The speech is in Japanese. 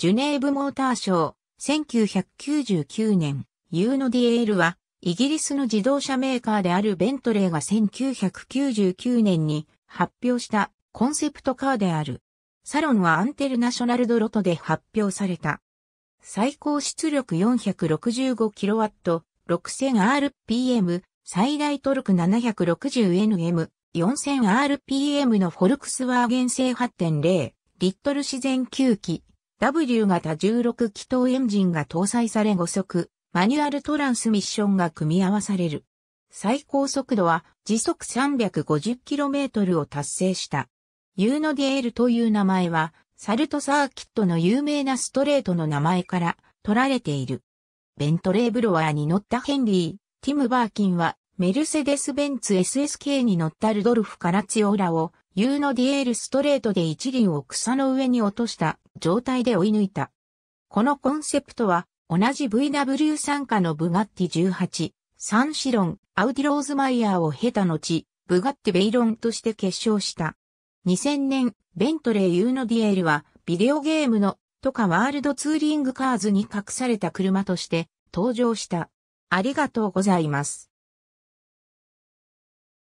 ジュネーブモーターショー、1999年、ユーノディエールは、イギリスの自動車メーカーであるベントレーが1999年に発表したコンセプトカーである。サロンはアンテルナショナルドロトで発表された。最高出力 465kW、6000rpm、最大トルク 760nm、4000rpm のフォルクスワーゲン製8.0、リットル自然吸気、W 型16気筒エンジンが搭載され5速、マニュアルトランスミッションが組み合わされる。最高速度は時速 350km を達成した。ユーノディエールという名前は、サルトサーキットの有名なストレートの名前から取られている。ベントレーブロワーに乗ったヘンリー、ティム・バーキンは、メルセデス・ベンツ SSK に乗ったルドルフ・カラチオーラを、ユーノディエールストレートで一輪を草の上に落とした状態で追い抜いた。このコンセプトは、同じ VW 参加のブガッティ18、サンシロン、アウディローズマイヤーを経た後、ブガッティベイロンとして結晶した。2000年、ベントレー・ユーノディエルは、ビデオゲームの、とかワールドツーリングカーズに隠された車として、登場した。ありがとうございます。